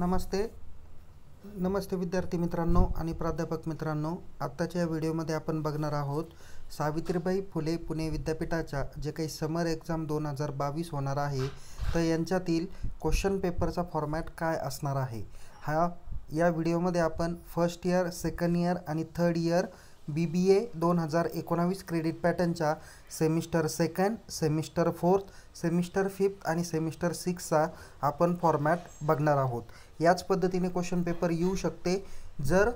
नमस्ते नमस्ते विद्यार्थी मित्रांनो आणि प्राध्यापक मित्रांनो आत्ताच्या या व्हिडिओमध्ये आपण बघणार आहोत सावित्रीबाई फुले पुणे विद्यापीठाच्या जे काही समर एक्झाम दोन हजार बावीस होणार आहे तर यांच्यातील क्वेश्चन पेपरचा फॉर्मॅट काय असणार आहे हा या व्हिडिओमध्ये आपण फर्स्ट इयर सेकंड इयर आणि third year B B A दोन हजार एकोणावीस क्रेडिट पॅटर्नच्या semester second semester fourth semester fifth आणि सेमिस्टर सिक्सचा आपण फॉर्मॅट बघणार आहोत याच पद्धतीने क्वेश्चन पेपर येऊ शकते जर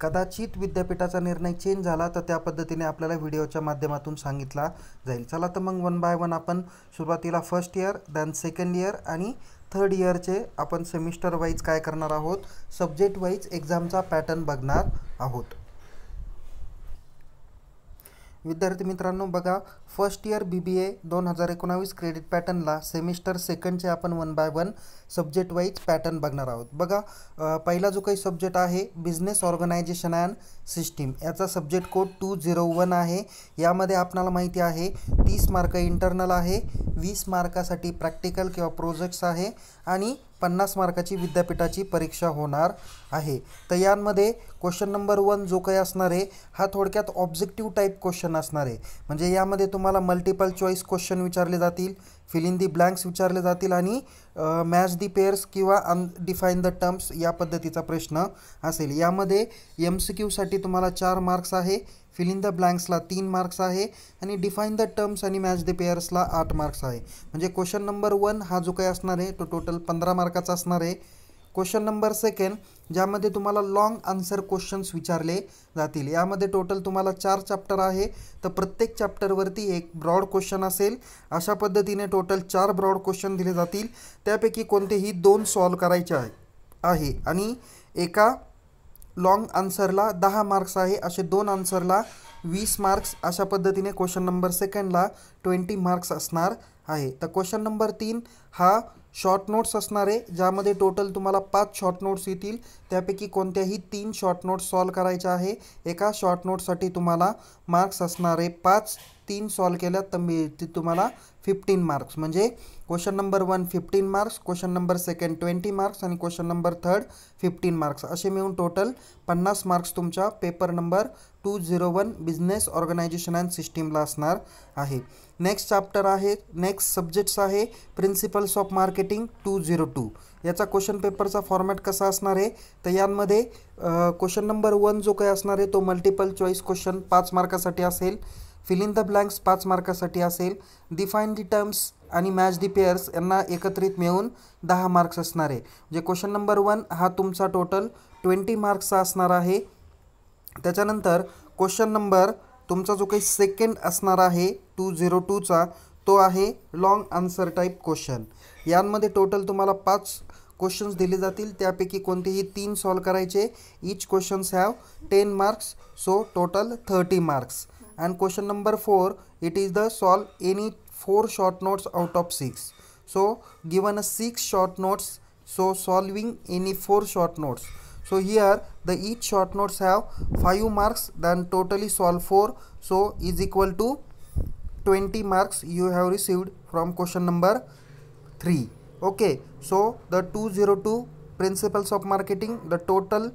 कदाचित विद्यापीठाचा निर्णय चेंज झाला तर त्या पद्धतीने आपल्याला व्हिडिओच्या माध्यमातून सांगितला जाईल चला तर मग वन बाय वन आपण सुरुवातीला first year then second year आणि थर्ड इयरचे आपण सेमिस्टर वाईज काय करणार आहोत सब्जेक्ट वाईज एक्झामचा पॅटर्न बघणार आहोत विद्यार्थी मित्रांनो बघा first year B B A दोन हजार एकोणावीस क्रेडिट पॅटर्नला सेमिस्टर सेकंडचे आपण one by one subject wise pattern बघणार आहोत बघा पहिला जो काही सब्जेक्ट आहे बिझनेस ऑर्गनायझेशन अँड सिस्टीम याचा subject code two zero one आहे यामध्ये आपणाला माहिती आहे तीस मार्क इंटरनल आहे वीस मार्कासाठी प्रॅक्टिकल किंवा प्रोजेक्ट्स आहे आणि पन्नास मार्काची विद्यापीठाची परीक्षा होणार आहे तर यांमध्ये क्वेश्चन नंबर वन जो काही असणार आहे हा थोडक्यात ऑब्जेक्टिव्ह टाईप क्वेश्चन असणार आहे म्हणजे यामध्ये तुम्हाला मल्टिपल चॉईस क्वेश्चन विचारले जातील फिल इन दी ब्लँक्स विचारले जातील आणि मॅच दी पेअर्स किंवा अन डिफाईन द टर्म्स या पद्धतीचा प्रश्न असेल यामध्ये एम सी क्यूसाठी तुम्हाला चार मार्क्स आहे फिल इन द ब्लैंक्सला तीन मार्क्स है आणि define the terms and match the पेयर्सला आठ मार्क्स है मजे क्वेश्चन नंबर वन हा जो का तो टोटल पंद्रह मार्का असणार आहे क्वेश्चन नंबर सेकेंड ज्यादे तुम्हारा लॉन्ग आन्सर क्वेश्चन्स विचारले जातील यामध्ये टोटल तुम्हारा चार चैप्टर है तो प्रत्येक चैप्टर वरती एक ब्रॉड क्वेश्चन असेल अशा पद्धतीने टोटल चार ब्रॉड क्वेश्चन दिले जातील को दोन सॉल्व करायचे आहे आणि एका लाँग आन्सरला दहा मार्क्स आहे असे दोन आन्सरला वीस मार्क्स अशा पद्धतीने क्वेश्चन नंबर सेकंडला ट्वेंटी मार्क्स असणार आहे तर क्वेश्चन नंबर तीन हा शॉर्ट नोट्स असणार आहे ज्यामध्ये टोटल तुम्हाला पाच शॉर्ट नोट्स येतील त्यापैकी कोणत्याही तीन शॉर्ट नोट्स सॉल्व करायचे आहे एका शॉर्ट नोटसाठी तुम्हाला मार्क्स असणारे पाच तीन सॉल्व केल्यात तर मी ती तुम्हाला फिफ्टीन मार्क्स म्हणजे question number one fifteen marks question number second twenty marks आणि question number third fifteen marks असे मिळून टोटल पन्नास मार्क्स तुमच्या paper number two zero one business organisation and सिस्टीमला असणार आहे नेक्स्ट चाप्टर आहे नेक्स्ट सब्जेक्ट्स आहे principles of marketing two zero two याचा क्वेश्चन पेपरचा फॉर्मॅट कसा असणार आहे तर यामध्ये क्वेश्चन नंबर वन जो काही असणार आहे तो मल्टिपल चॉईस क्वेश्चन पाच मार्कासाठी असेल फिल इन द ब्लँक्स पाच मार्कासाठी असेल डिफाईन दी टर्म्स आणि मॅच दी पेअर्स यांना एकत्रित मिळून दहा मार्क्स असणार आहे म्हणजे क्वेश्चन नंबर वन हा तुमचा टोटल ट्वेंटी मार्क्सचा असणार आहे त्याच्यानंतर क्वेश्चन नंबर तुमचा जो काही सेकंड असणार आहे टू झिरो टूचा तो आहे लाँग आन्सर टाईप क्वेश्चन यांमध्ये टोटल तुम्हाला पाच क्वेश्चन्स दिले जातील त्यापैकी कोणतेही तीन सॉल्व करायचे each questions have ten marks so total thirty marks and question number 4 it is the solve any 4 short notes out of 6 so given a 6 short notes so solving any 4 short notes so here the each short notes have 5 marks then totally solve 4 so is equal to 20 marks you have received from question number 3 okay so the 202 principles of marketing the total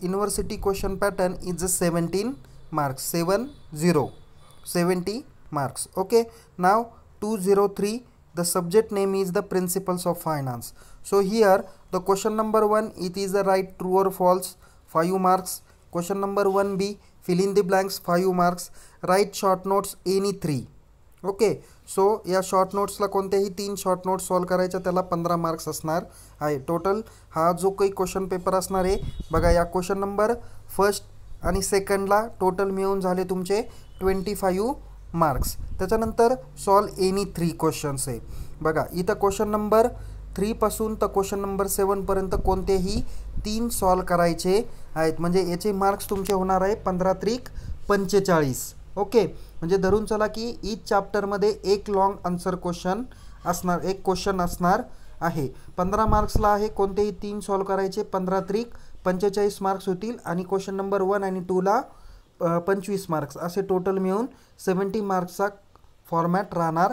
university question pattern is 17 marks 7 0 70 marks okay now 203 the subject name is the principles of finance so here the question number 1 it is the right true or false 5 marks question number 1b fill in the blanks 5 marks write short notes any 3 okay okay, so so, या short नोट्सला कोणत्याही तीन short notes solve करायच्या त्याला पंधरा marks असणार आहे total हा जो काही क्वेश्चन पेपर असणार आहे बघा या क्वेश्चन नंबर फर्स्ट आणि सेकंडला टोटल मिळून झाले तुमचे ट्वेंटी फाईव्ह मार्क्स त्याच्यानंतर सॉल्व एनी थ्री क्वेश्चन्स आहे बघा इथं क्वेश्चन नंबर थ्रीपासून तर क्वेश्चन नंबर सेवनपर्यंत कोणतेही तीन सॉल्व करायचे आहेत म्हणजे याचे मार्क्स तुमचे होणार आहे पंधरा त्रिक पंचेचाळीस ओके म्हणजे धरून चला की ईच चॅप्टरमध्ये एक लाँग आन्सर क्वेश्चन असणार एक क्वेश्चन असणार आहे पंधरा मार्क्सला आहे कोणतेही तीन सॉल्व करायचे पंधरा त्रिक पंचेचाळीस मार्क्स होतील आणि क्वेश्चन नंबर वन आणि टूला पंचवीस मार्क्स असे टोटल मिळून सेवन्टी मार्क्सचा फॉर्मॅट राहणार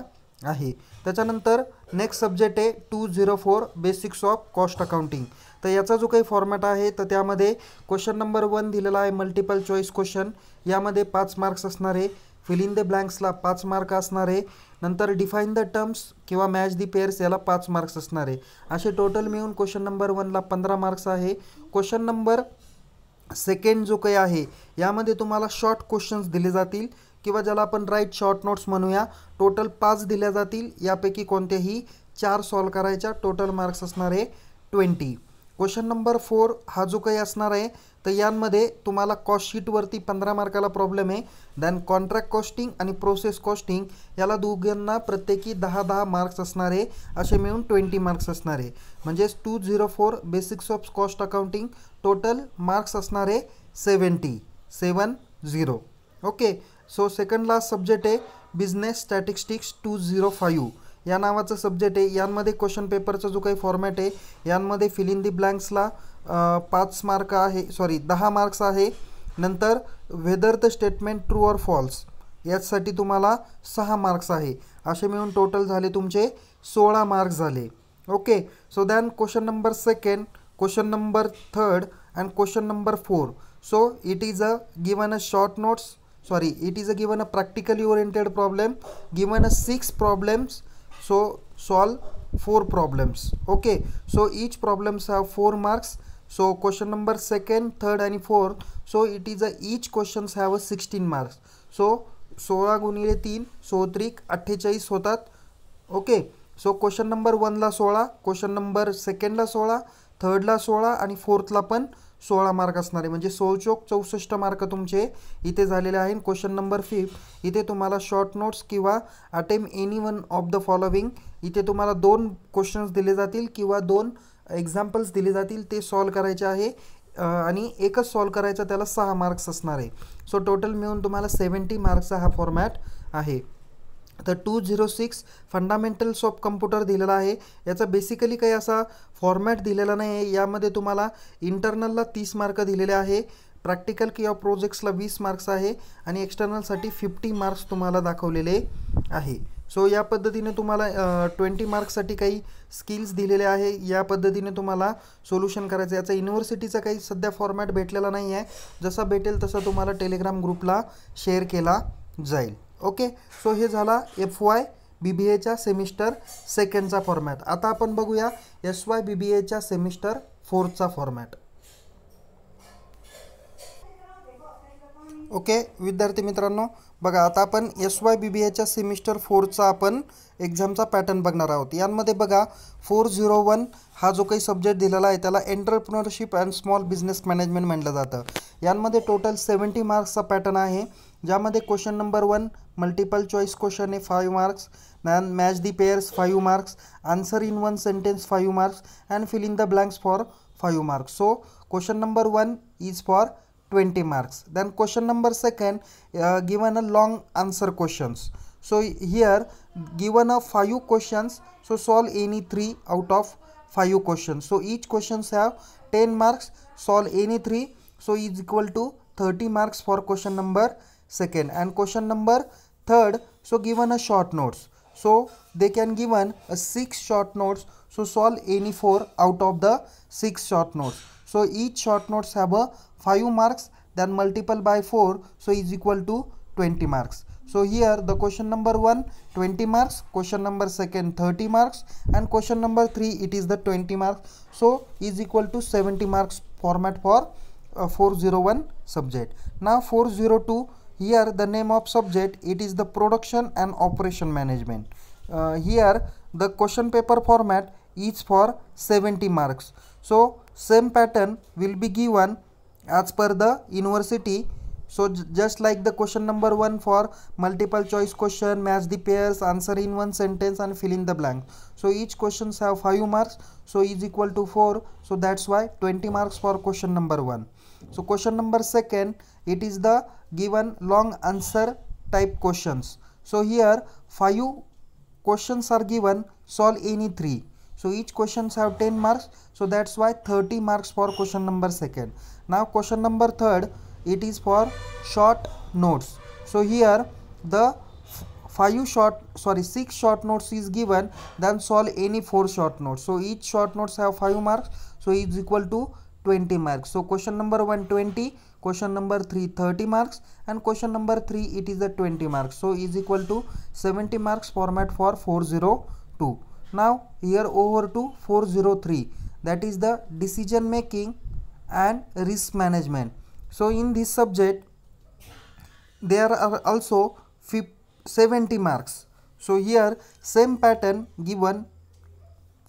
आहे त्याच्यानंतर नेक्स्ट सब्जेक्ट आहे two zero four basics of cost accounting तर याचा जो काही फॉर्मॅट आहे तर त्यामध्ये क्वेश्चन नंबर वन दिलेला आहे मल्टिपल चॉईस क्वेश्चन यामध्ये पाच मार्क्स असणारे फिल इन द ब्लँक्सला पाच मार्क असणार आहे नंतर डिफाईन द टर्म्स किंवा मॅच दी पेअर्स याला पाच मार्क्स असणार आहे असे टोटल मिळून क्वेश्चन नंबर वनला पंधरा मार्क्स आहे क्वेश्चन नंबर सेकंड जो काही आहे यामध्ये तुम्हाला शॉर्ट क्वेश्चन्स दिले जातील किंवा ज्याला आपण राईट शॉर्ट नोट्स म्हणूया टोटल पाच दिल्या जातील यापैकी कोणत्याही चार सॉल्व करायच्या टोटल मार्क्स असणारे ट्वेंटी क्वेश्चन नंबर फोर हा जो काही असणार आहे तर यांमध्ये तुम्हाला कॉस्ट शीटवरती पंधरा मार्काला प्रॉब्लेम आहे दॅन कॉन्ट्रॅक्ट कॉस्टिंग आणि प्रोसेस कॉस्टिंग याला दोघांना प्रत्येकी दहा दहा मार्क्स असणार आहे असे मिळून ट्वेंटी मार्क्स असणार आहे म्हणजेच two zero four basics of cost accounting total marks असणार आहे seventy seven zero okay so second last subject आहे business statistics two zero five या नावाचं सब्जेक्ट आहे यांमध्ये क्वेश्चन पेपरचा जो काही फॉर्मॅट आहे यांमध्ये फिल इन दी ब्लँक्सला पाच मार्क आहे सॉरी दहा मार्क्स आहे नंतर whether the statement true or false यासाठी तुम्हाला सहा मार्क्स आहे असे मिळून टोटल झाले तुमचे सोळा मार्क्स झाले okay so then question number second question number third and question number four so it is a given a short notes sorry it is a given a practically oriented problem given a six problems so solve four problems okay so each problems have four marks so question number second third and four so it is a each questions have a 16 marks so सोळा गुणिले तीन सोत्रिक अठ्ठेचाळीस होतात okay so question number वनला सोळा question number सेकंडला सोळा थर्डला सोळा आणि फोर्थला पण सोळा मार्क असणारे म्हणजे सोळचोक चौसष्ट मार्क तुमचे इथे झालेले आहे क्वेश्चन नंबर फिफ्थ इथे तुम्हाला शॉर्ट नोट्स किंवा attempt any one of the following इथे तुम्हाला दोन क्वेश्चन्स दिले जातील किंवा दोन एक्झाम्पल्स दिले जातील ते सॉल्व करायचे आहे आणि एकच सॉल्व करायचा त्याला सहा मार्क्स असणार आहे सो टोटल मिळून तुम्हाला सेवन्टी मार्क्सचा हा फॉर्मॅट आहे तर two zero six fundamentals of computer दिलेला आहे याचा बेसिकली काही असा फॉर्मॅट दिलेला नाही आहे यामध्ये तुम्हाला इंटरनलला तीस मार्क दिलेले आहे प्रॅक्टिकल किंवा प्रोजेक्ट्सला वीस मार्क्स आहे आणि एक्स्टर्नलसाठी फिफ्टी मार्क्स तुम्हाला दाखवलेले आहे सो या पद्धतीने तुम्हाला ट्वेंटी मार्क्ससाठी काही स्किल्स दिलेले आहे या पद्धतीने तुम्हाला सोल्युशन करायचं याचा युनिव्हर्सिटीचा काही सध्या फॉर्मॅट भेटलेला नाही आहे जसा भेटेल तसा तुम्हाला टेलिग्राम ग्रुपला शेअर केला जाईल ओके सो हे झाला एफ वाय बी बी एच्या सेमिस्टर सेकंडचा फॉर्मॅट आता आपण बघूया एस वाय बी बी एच्या सेमिस्टर फोर्थचा फॉर्मॅट ओके विद्यार्थी मित्रांनो बघा आता आपण एस वाय बी बी एच्या सेमिस्टर फोरचा आपण एक्झामचा पॅटर्न बघणार आहोत यांमध्ये बघा फोर झिरो वन हा जो काही सब्जेक्ट दिलेला आहे त्याला entrepreneurship and small business management म्हटलं जातं यांमध्ये टोटल सेवन्टी मार्क्सचा पॅटर्न आहे ज्यामध्ये question number one multiple choice question है फाइव मार्क्स मैन match the pairs five marks answer in one sentence five marks and fill in the blanks for five marks so question number one is for twenty marks then question number second given a long answer question so here given a five question so solve any three out of five question so each question है ten marks solve any three so is equal to thirty marks for question number second and question number third so given a short notes so they can given a six short notes so solve any four out of the six short notes so each short notes have a five marks then multiple by four so is equal to 20 marks so here the question number 1 20 marks, question number second 30 marks and question number 3 it is the 20 marks. So is equal to 70 marks format for uh, 401 subject. Now 402 here the name of subject it is the production and operation management uh, here the question paper format is for 70 marks so same pattern will be given as per the university so just like the question number one for multiple choice question match the pairs answer in one sentence and fill in the blank so each questions have 5 marks so is equal to 4 so that's why 20 marks for question number one so question number second, it is the given long answer type questions. So here five questions are given, solve any three. So each questions have 10 marks. So that's why 30 marks for question number second. Now question number third, it is for short notes. So here the five short sorry six short notes is given then solve any four short notes so each short notes have five marks so is equal to 20 marks so question number 120 question number 3 30 marks and question number 3 it is the 20 marks so is equal to 70 marks format for 402 now here over to 403 that is the decision making and risk management so in this subject there are also 70 marks so here same pattern given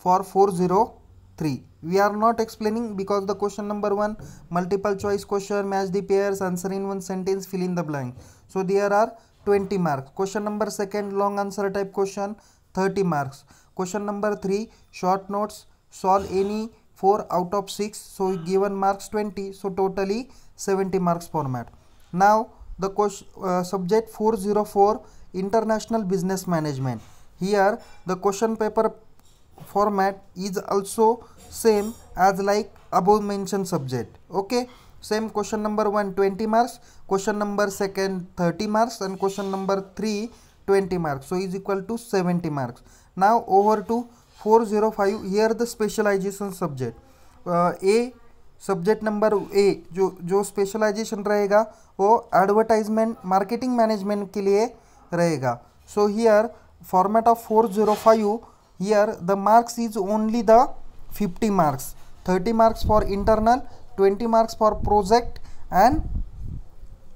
for 402 3. We are not explaining because the question number 1 multiple choice question match the pairs answer in one sentence fill in the blank. So there are 20 marks. Question number 2nd long answer type question 30 marks. Question number 3 short notes solve any 4 out of 6 so given marks 20 so totally 70 marks format. Now the question, uh, subject 404 international business management. Here the question paper format is also same as like above mentioned subject okay same question number 1 20 marks question number second 30 marks and question number 3 20 marks so is equal to 70 marks now over to 405 here the specialization subject uh, a subject number A जो जो specialisation रहेगा वो advertisement marketing management के लिए रहेगा so here format of four zero five here the marks is only the 50 marks 30 marks for internal 20 marks for project and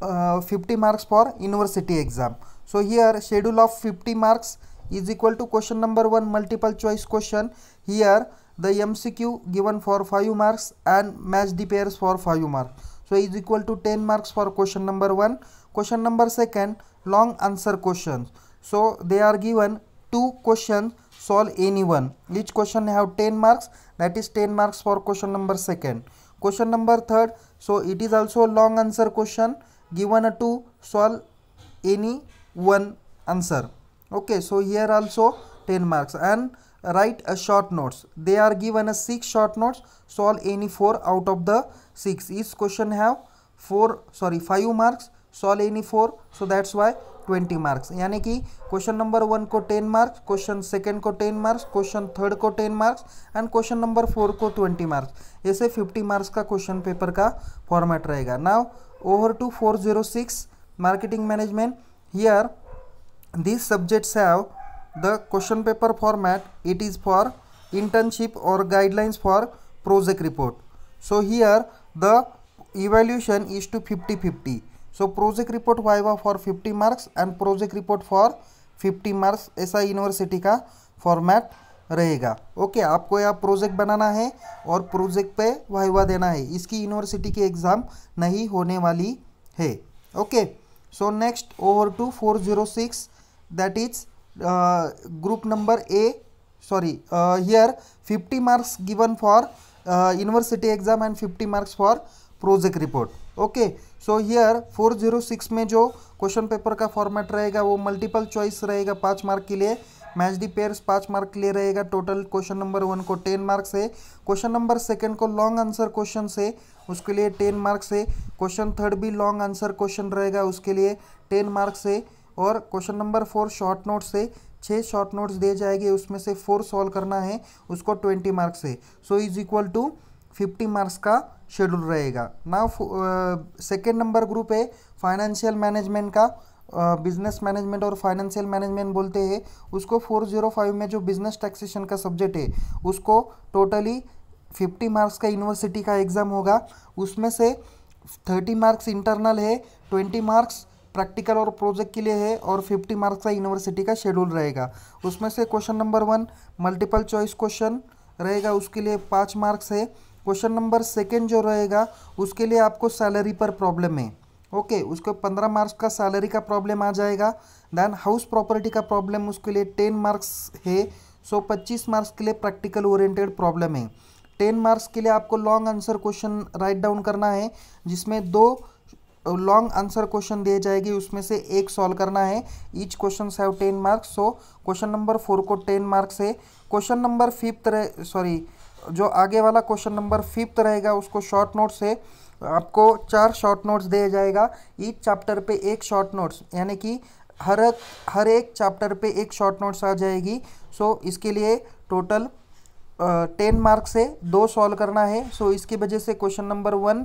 uh, 50 marks for university exam so here schedule of 50 marks is equal to question number 1 multiple choice question here the MCQ given for 5 marks and match the pairs for 5 marks so is equal to 10 marks for question number 1 question number second long answer questions so they are given two questions solve any one each question have 10 marks that is 10 marks for question number second question number third so it is also long answer question given a two solve any one answer okay so here also 10 marks and write a short notes they are given a six short notes solve any four out of the six each question have four sorry five marks solve any four so that's why twenty marks यानी कि question number one को ten marks question second को ten marks question third को ten marks and question number four को twenty marks ऐसे fifty marks का question paper का format रहेगा now over two four zero six marketing management here this subjects have the question paper format it is for internship और guidelines for project report so here the evaluation is to fifty fifty so project report viva for fifty marks and project report for fifty marks ऐसा university का format रहेगा okay okay, आपको यह project बनाना है और project पे viva देना है इसकी यूनिवर्सिटी की एग्ज़ाम नहीं होने वाली है okay so next over two four zero six that is group number A sorry here fifty marks given for university exam and fifty marks for project report okay so here 406 में जो question paper का format रहेगा वो multiple choice रहेगा पाँच mark के लिए match the pairs पाँच मार्क के लिए रहेगा टोटल क्वेश्चन नंबर वन को टेन मार्क्स है क्वेश्चन नंबर सेकंड को लॉन्ग आंसर क्वेश्चन से उसके लिए टेन मार्क्स है क्वेश्चन थर्ड भी लॉन्ग आंसर क्वेश्चन रहेगा उसके लिए टेन मार्क्स है और question number four short notes है छः शॉर्ट नोट्स दिए जाएंगे उसमें से फोर सॉल्व करना है उसको ट्वेंटी मार्क्स है so is equal to fifty marks का शेड्यूल रहेगा ना सेकेंड नंबर ग्रुप है फाइनेंशियल मैनेजमेंट का बिजनेस मैनेजमेंट और फाइनेंशियल मैनेजमेंट बोलते हैं उसको फोर ज़ीरो फाइव में जो बिजनेस टैक्सेशन का सब्जेक्ट है उसको टोटली फिफ्टी मार्क्स का यूनिवर्सिटी का एग्ज़ाम होगा उसमें से थर्टी मार्क्स इंटरनल है ट्वेंटी मार्क्स प्रैक्टिकल और प्रोजेक्ट के लिए है और फिफ्टी मार्क्स का यूनिवर्सिटी का शेड्यूल रहेगा उसमें से question number one multiple choice question रहेगा उसके लिए पाँच मार्क्स है क्वेश्चन नंबर सेकेंड जो रहेगा उसके लिए आपको सैलरी पर प्रॉब्लम है ओके okay, उसको पंद्रह मार्क्स का सैलरी का प्रॉब्लम आ जाएगा देन हाउस प्रॉपर्टी का प्रॉब्लम उसके लिए टेन मार्क्स है सो पच्चीस मार्क्स के लिए प्रैक्टिकल ओरिएंटेड प्रॉब्लम है टेन मार्क्स के लिए आपको long answer question write down करना है जिसमें दो लॉन्ग आंसर क्वेश्चन दिए जाएगी उसमें से एक सॉल्व करना है each question have ten marks so question number four को टेन मार्क्स है क्वेश्चन नंबर फिफ्थ सॉरी जो आगे वाला क्वेश्चन नंबर फिफ्थ रहेगा उसको शॉर्ट नोट से आपको चार शॉर्ट नोट्स दिया जाएगा ईच चैप्टर पे एक शॉर्ट नोट्स यानी कि हर हर एक चैप्टर पे एक शॉर्ट नोट्स आ जाएगी सो so, इसके लिए टोटल टेन मार्क्स से दो सॉल्व करना है सो so, इसकी वजह से question number one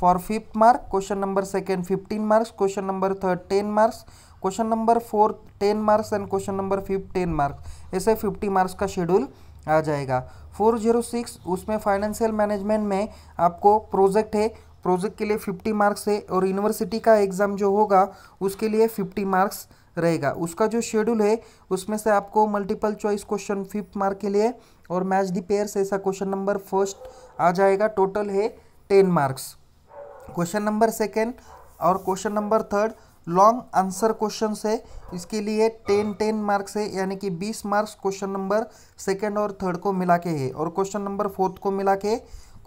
for fifth mark question number second fifteen marks question number third ten marks question number four ten marks and question number fifth ten marks ऐसे fifty marks का schedule आ जाएगा four zero six उसमें financial management में आपको project है project के लिए फिफ्टी मार्क्स है और यूनिवर्सिटी का एग्ज़ाम जो होगा उसके लिए फिफ्टी मार्क्स रहेगा उसका जो शेड्यूल है उसमें से आपको multiple choice question fifth mark के लिए और मैच दी पेयर्स ऐसा क्वेश्चन नंबर फर्स्ट आ जाएगा टोटल है ten marks question number second और question number third long answer question है इसके लिए टेन टेन मार्क्स है यानी कि बीस मार्क्स क्वेश्चन नंबर सेकेंड और थर्ड को मिला के है और क्वेश्चन नंबर फोर्थ को मिला के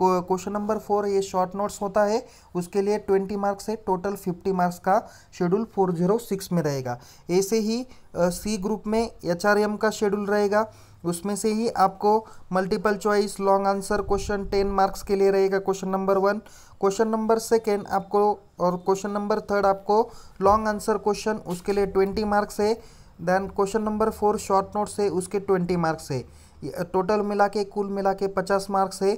क्वेश्चन नंबर फोर ये शॉर्ट नोट्स होता है उसके लिए ट्वेंटी मार्क्स है टोटल फिफ्टी मार्क्स का शेड्यूल फोर जीरो सिक्स में रहेगा ऐसे ही सी ग्रुप में एच आर एम का शेड्यूल रहेगा उसमें से ही आपको multiple choice long answer question ten marks के लिए रहेगा question number one question number second आपको और क्वेश्चन नंबर थर्ड आपको लॉन्ग आंसर क्वेश्चन उसके लिए ट्वेंटी मार्क्स है then question number four short notes है उसके ट्वेंटी मार्क्स है टोटल मिला के कुल मिला के पचास मार्क्स है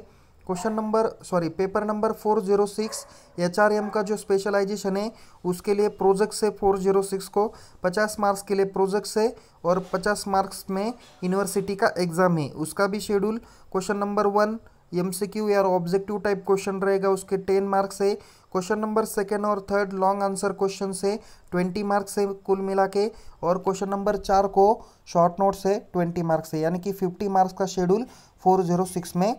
question number sorry paper number four zero six H R M का जो स्पेशलाइजेशन है उसके लिए प्रोजेक्ट्स है फोर जीरो सिक्स को पचास मार्क्स के लिए प्रोजेक्ट्स है और पचास मार्क्स में यूनिवर्सिटी का एग्ज़ाम है उसका भी schedule question number one M C Q या ऑब्जेक्टिव टाइप क्वेश्चन रहेगा उसके टेन मार्क्स है क्वेश्चन नंबर सेकेंड और थर्ड लॉन्ग आंसर क्वेश्चन से ट्वेंटी मार्क्स है कुल मिला के और क्वेश्चन नंबर चार को शॉर्ट नोट से ट्वेंटी मार्क्स है यानी कि फिफ्टी मार्क्स का शेड्यूल फोर जीरो सिक्स में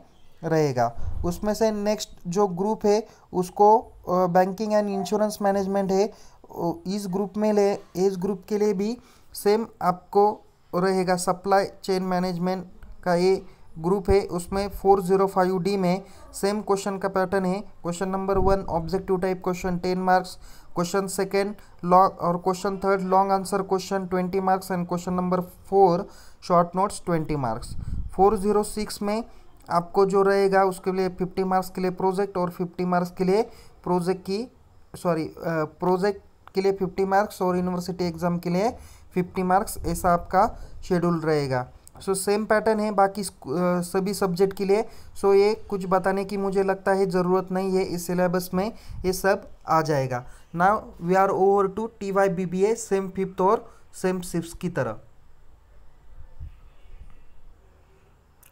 रहेगा उसमें से नेक्स्ट जो ग्रुप है उसको बैंकिंग एंड इंश्योरेंस मैनेजमेंट है इस ग्रुप में ले इस ग्रुप के लिए भी सेम आपको रहेगा सप्लाई चेन मैनेजमेंट का ये ग्रुप है उसमें फोर जीरो फाइव डी में सेम क्वेश्चन का पैटर्न है question number one objective type question ten marks question second long और question third long answer question twenty marks and question number four short notes twenty marks four zero six में आपको जो रहेगा उसके लिए fifty marks के लिए project और फिफ्टी मार्क्स के लिए प्रोजेक्ट की सॉरी प्रोजेक्ट के लिए फिफ्टी मार्क्स और यूनिवर्सिटी एग्ज़ाम के लिए फिफ्टी मार्क्स ऐसा आपका शेड्यूल रहेगा सो सेम पैटर्न है बाकी सभी सब्जेक्ट के लिए सो so, ये कुछ बताने की मुझे लगता है ज़रूरत नहीं है इस सिलेबस में ये सब आ जाएगा now we are over to T Y B B A same fifth और सेम सिक्स की तरह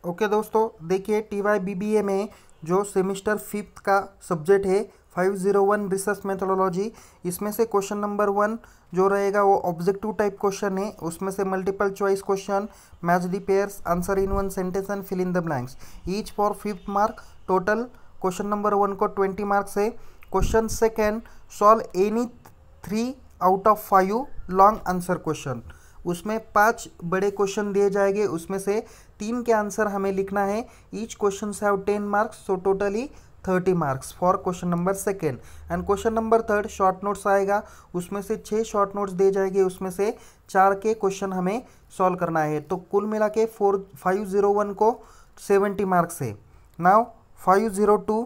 ओके okay, दोस्तों देखिए T Y B B A में जो सेमिस्टर फिफ्थ का सब्जेक्ट है five zero one research methodology इसमें से क्वेश्चन नंबर वन जो रहेगा वो ऑब्जेक्टिव टाइप क्वेश्चन है उसमें से multiple choice question match the pairs answer in one sentence and fill in the blanks each for fifth mark total question number one को twenty marks है question second solve any three out of five long answer question उसमें पांच बड़े question दिए जाएंगे उसमें से तीन के आंसर हमें लिखना है each question have ten marks so totally thirty marks for question number second and question number third short notes आएगा उसमें से छः शॉर्ट नोट्स दिए जाएंगे उसमें से चार के क्वेश्चन हमें सॉल्व करना है तो कुल मिला के फोर फाइव जीरो वन को सेवेंटी मार्क्स है now five zero two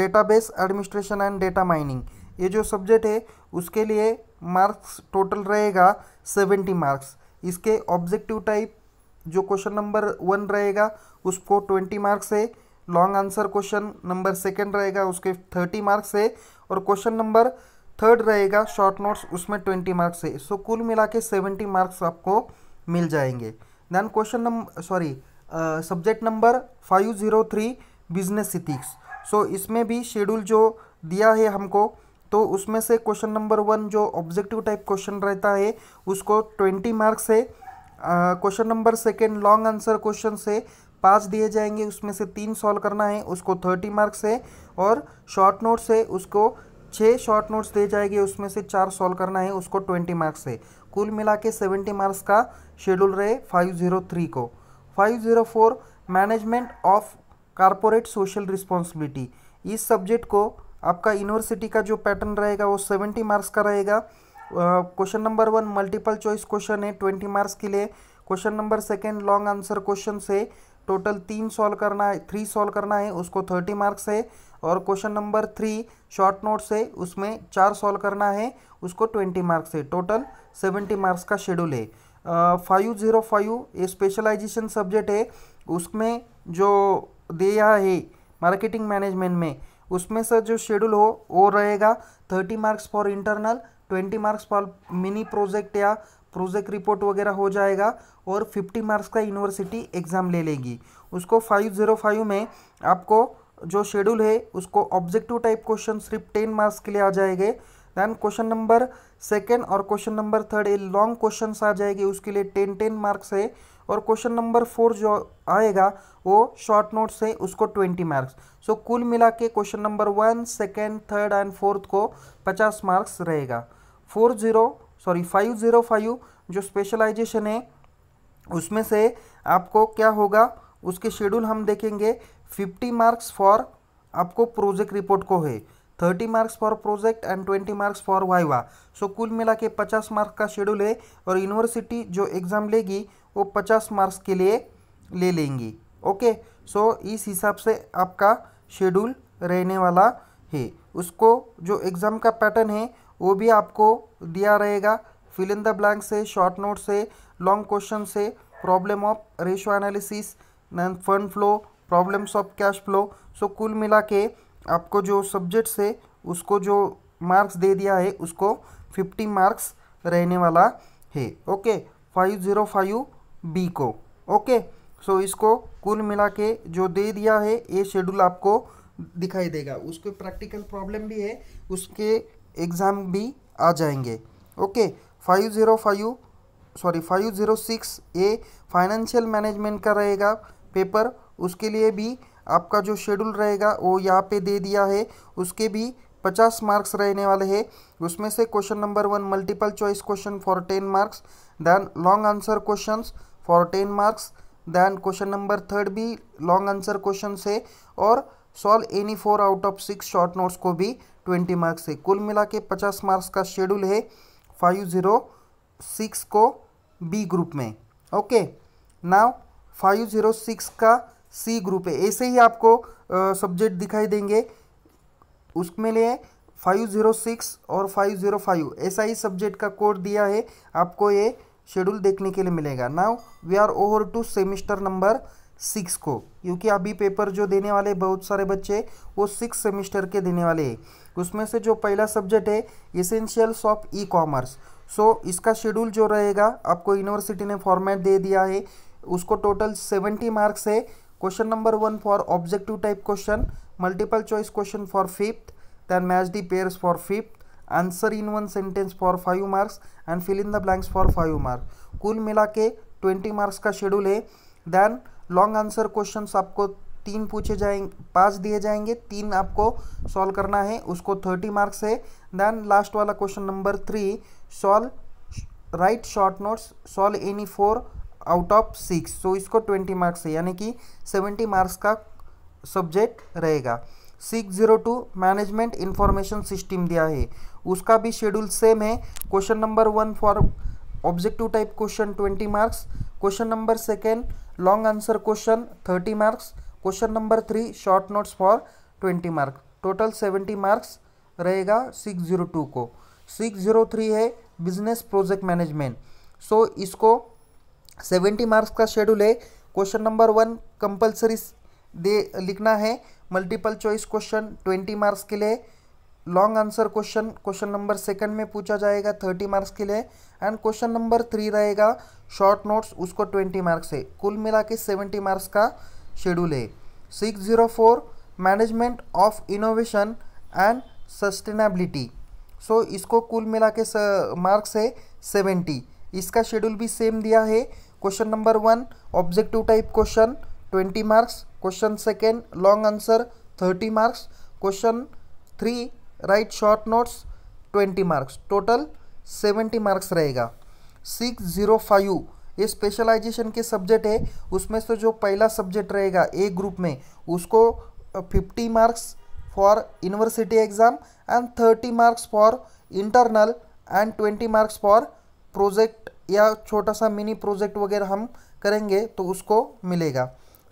database administration and data mining ये जो सब्जेक्ट है उसके लिए मार्क्स टोटल रहेगा सेवेंटी मार्क्स इसके ऑब्जेक्टिव टाइप जो क्वेश्चन नंबर वन रहेगा उसको ट्वेंटी मार्क्स है long answer question number second रहेगा उसके थर्टी मार्क्स है और क्वेश्चन नंबर थर्ड रहेगा शॉर्ट नोट्स उसमें ट्वेंटी मार्क्स है सो कुल मिला के सेवेंटी मार्क्स आपको मिल जाएंगे then question number sorry subject number five zero three business ethics so इसमें भी शेड्यूल जो दिया है हमको तो उसमें से क्वेश्चन नंबर वन जो ऑब्जेक्टिव टाइप क्वेश्चन रहता है उसको ट्वेंटी मार्क्स है question number second long answer question है पाँच दिए जाएंगे उसमें से तीन सॉल्व करना है उसको थर्टी मार्क्स है और शॉर्ट नोट्स है उसको छः शॉर्ट नोट्स दिए जाएंगे उसमें से चार सॉल्व करना है उसको ट्वेंटी मार्क्स है कुल मिला के सेवेंटी मार्क्स का शेड्यूल रहे फाइव ज़ीरो थ्री को five zero four management of corporate social responsibility इस सब्जेक्ट को आपका यूनिवर्सिटी का जो पैटर्न रहेगा वो सेवेंटी मार्क्स का रहेगा question number one multiple choice question है ट्वेंटी मार्क्स के लिए question number second long answer question है टोटल तीन सॉल्व करना है थ्री सॉल्व करना है उसको थर्टी मार्क्स है और question number three short notes है उसमें चार सॉल्व करना है उसको ट्वेंटी मार्क्स है टोटल सेवेंटी मार्क्स का शेड्यूल है फाइव ज़ीरो फाइव ये स्पेशलाइजेशन सब्जेक्ट है उसमें जो दिया है मार्केटिंग मैनेजमेंट में उसमें सर जो शेड्यूल हो वो रहेगा thirty marks for internal twenty marks for mini project या प्रोजेक्ट रिपोर्ट वगैरह हो जाएगा और 50 मार्क्स का यूनिवर्सिटी एग्ज़ाम ले लेगी उसको 505 में आपको जो शेड्यूल है उसको ऑब्जेक्टिव टाइप क्वेश्चन सिर्फ टेन मार्क्स के लिए आ जाएंगे दैन क्वेश्चन नंबर सेकेंड और क्वेश्चन नंबर थर्ड ये लॉन्ग क्वेश्चन आ जाएंगे उसके लिए टेन टेन मार्क्स है और क्वेश्चन नंबर फोर जो आएगा वो शॉर्ट नोट्स है उसको ट्वेंटी मार्क्स सो कुल मिला के question number one second third and fourth को पचास मार्क्स रहेगा four zero sorry five zero five जो स्पेशलाइजेशन है उसमें से आपको क्या होगा उसके शेड्यूल हम देखेंगे फिफ्टी मार्क्स फॉर आपको प्रोजेक्ट रिपोर्ट को है thirty marks for project and twenty marks for viva so कुल मिला के पचास मार्क्स का शेड्यूल है और यूनिवर्सिटी जो एग्ज़ाम लेगी वो पचास मार्क्स के लिए ले लेंगी ओके सो इस हिसाब से आपका शेड्यूल रहने वाला है उसको जो एग्ज़ाम का पैटर्न है वो भी आपको दिया रहेगा फिल इन द ब्लैंक से शॉर्ट नोट से लॉन्ग क्वेश्चन से problem of ratio analysis fund flow problems of cash flow so कुल मिला के आपको जो सब्जेक्ट से उसको जो मार्क्स दे दिया है उसको फिफ्टी मार्क्स रहने वाला है okay five zero five B को ओके सो इसको कुल मिला के जो दे दिया है ये शेड्यूल आपको दिखाई देगा उसके प्रैक्टिकल प्रॉब्लम भी है उसके एग्ज़ाम भी आ जाएंगे okay five zero five sorry five zero six A financial management का रहेगा पेपर उसके लिए भी आपका जो शेड्यूल रहेगा वो यहाँ पे दे दिया है उसके भी पचास मार्क्स रहने वाले हैं उसमें से question number one multiple choice question for ten marks then long answer question for ten marks then question number third भी लॉन्ग आंसर क्वेश्चन है और solve any four out of six short notes को भी twenty marks है कुल मिला के पचास मार्क्स का शेड्यूल है फाइव ज़ीरो सिक्स को बी ग्रुप में okay now five zero six का सी ग्रुप है ऐसे ही आपको सब्जेक्ट दिखाई देंगे उसमें लिए फाइव ज़ीरो सिक्स और फाइव ज़ीरो फाइव ऐसा ही सब्जेक्ट का कोड दिया है आपको ये शेड्यूल देखने के लिए मिलेगा now we are over to semester number six को क्योंकि अभी पेपर जो देने वाले बहुत सारे बच्चे वो सिक्स सेमिस्टर के देने वाले हैं उसमें से जो पहला सब्जेक्ट है essentials of e commerce so इसका शेड्यूल जो रहेगा आपको यूनिवर्सिटी ने फॉर्मेट दे दिया है उसको टोटल सेवेंटी मार्क्स है question number one for objective type question multiple choice question for fifth then match the pairs for fifth answer in one sentence for five marks and fill in the blanks for five marks कुल मिला के twenty marks का schedule है then long answer questions आपको तीन पूछे जाएंगे पाँच दिए जाएंगे तीन आपको सॉल्व करना है उसको थर्टी मार्क्स है देन लास्ट वाला question number three solve write short notes solve any four out of six so इसको ट्वेंटी मार्क्स है यानी कि सेवेंटी मार्क्स का सब्जेक्ट रहेगा six zero two management information system दिया है उसका भी शेड्यूल सेम है question number one for objective type question twenty marks question number second long answer question thirty marks question number three short notes for twenty marks total seventy marks रहेगा six zero two को six zero three है business project management so इसको seventy marks का schedule है question number one compulsory दे लिखना है multiple choice question twenty marks के लिए long answer question question number second में पूछा जाएगा थर्टी मार्क्स के लिए एंड क्वेश्चन नंबर थ्री रहेगा शॉर्ट नोट्स उसको ट्वेंटी मार्क्स है कुल मिला के सेवेंटी मार्क्स का शेड्यूल है six zero four management of innovation and sustainability so इसको कुल मिला के मार्क्स है सेवेंटी इसका शेड्यूल भी सेम दिया है question number one objective type question twenty marks question second long answer thirty marks question three write short notes twenty marks total seventy marks रहेगा सिक्स ज़ीरो फाइव ये specialization के subject है उसमें से जो पहला सब्जेक्ट रहेगा ए ग्रुप में उसको fifty marks for university exam and thirty marks for internal and twenty marks for project या छोटा सा मिनी प्रोजेक्ट वगैरह हम करेंगे तो उसको मिलेगा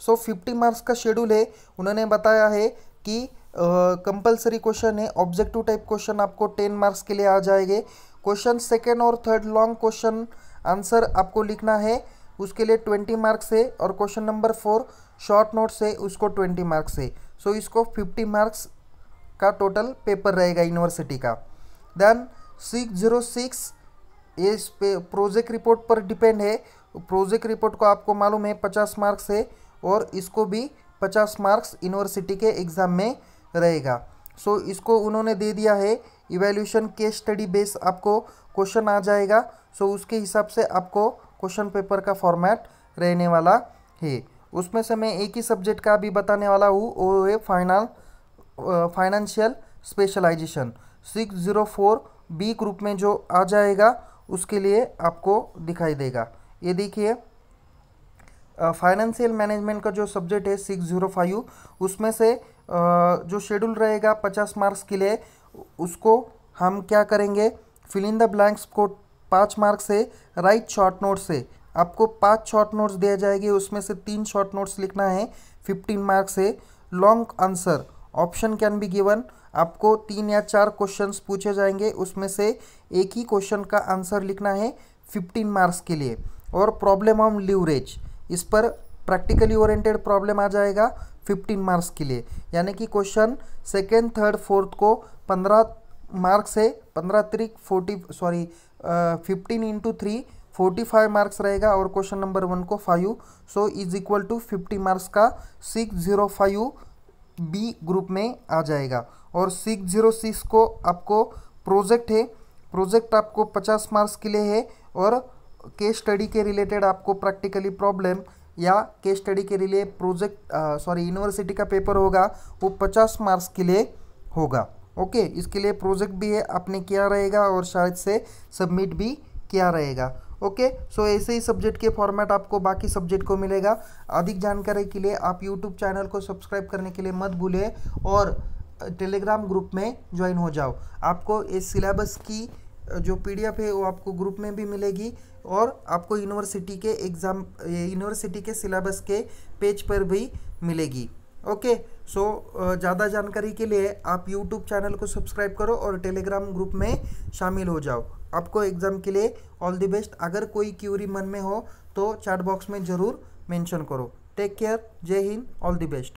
सो फिफ्टी मार्क्स का शेड्यूल है उन्होंने बताया है कि कंपलसरी uh, क्वेश्चन है ऑब्जेक्टिव टाइप क्वेश्चन आपको टेन मार्क्स के लिए आ जाएंगे क्वेश्चन सेकेंड और थर्ड लॉन्ग क्वेश्चन आंसर आपको लिखना है उसके लिए ट्वेंटी मार्क्स है और question number four short notes है उसको ट्वेंटी मार्क्स है सो so, इसको फिफ्टी मार्क्स का टोटल पेपर रहेगा यूनिवर्सिटी का देन सिक्स जीरो सिक्स ये प्रोजेक्ट रिपोर्ट पर डिपेंड है प्रोजेक्ट रिपोर्ट को आपको मालूम है पचास मार्क्स है और इसको भी पचास मार्क्स यूनिवर्सिटी के एग्ज़ाम में रहेगा सो so, इसको उन्होंने दे दिया है इवेल्यूशन के स्टडी बेस आपको क्वेश्चन आ जाएगा सो उसके हिसाब से आपको क्वेश्चन पेपर का फॉर्मेट रहने वाला है उसमें से मैं एक ही सब्जेक्ट का भी बताने वाला हूँ वो है final financial specialization six zero four B group में जो आ जाएगा उसके लिए आपको दिखाई देगा ये देखिए फाइनेंशियल मैनेजमेंट का जो सब्जेक्ट है सिक्स ज़ीरो फाइव उसमें से uh, जो शेड्यूल रहेगा पचास मार्क्स के लिए उसको हम क्या करेंगे फिल इन द ब्लैंक्स को पाँच मार्क से राइट शॉर्ट नोट से आपको पाँच शॉर्ट नोट्स दिया जाएगी उसमें से तीन शॉर्ट नोट्स लिखना है फिफ्टीन मार्क्स से long answer option can be given आपको तीन या चार क्वेश्चंस पूछे जाएंगे उसमें से एक ही क्वेश्चन का आंसर लिखना है फिफ्टीन मार्क्स के लिए और प्रॉब्लम ऑन लिवरेज इस पर प्रैक्टिकली ओरिएंटेड प्रॉब्लम आ जाएगा फिफ्टीन मार्क्स के लिए यानी कि क्वेश्चन सेकेंड थर्ड फोर्थ को पंद्रह मार्क्स है पंद्रह तरीक forty sorry fifteen into three forty five marks रहेगा और क्वेश्चन नंबर वन को five so is equal to fifty marks का six zero five B group में आ जाएगा और सिक्स जीरो सिक्स को आपको प्रोजेक्ट है प्रोजेक्ट आपको पचास मार्क्स के लिए है और केस स्टडी के रिलेटेड आपको प्रैक्टिकली प्रॉब्लम या केस स्टडी के लिए प्रोजेक्ट सॉरी यूनिवर्सिटी का पेपर होगा वो पचास मार्क्स के लिए होगा ओके इसके लिए प्रोजेक्ट भी है आपने किया रहेगा और शायद से सबमिट भी किया रहेगा ओके सो ऐसे ही सब्जेक्ट के फॉर्मेट आपको बाकी सब्जेक्ट को मिलेगा अधिक जानकारी के लिए आप यूट्यूब चैनल को सब्सक्राइब करने के लिए मत भूलें और टेलीग्राम ग्रुप में ज्वाइन हो जाओ आपको इस सिलेबस की जो पीडीएफ है वो आपको ग्रुप में भी मिलेगी और आपको यूनिवर्सिटी के एग्ज़ाम यूनिवर्सिटी के सिलेबस के पेज पर भी मिलेगी ओके सो ज़्यादा जानकारी के लिए आप यूट्यूब चैनल को सब्सक्राइब करो और टेलीग्राम ग्रुप में शामिल हो जाओ आपको एग्ज़ाम के लिए ऑल दी बेस्ट अगर कोई क्यूरी मन में हो तो चैट बॉक्स में ज़रूर मेंशन करो टेक केयर जय हिंद ऑल दी बेस्ट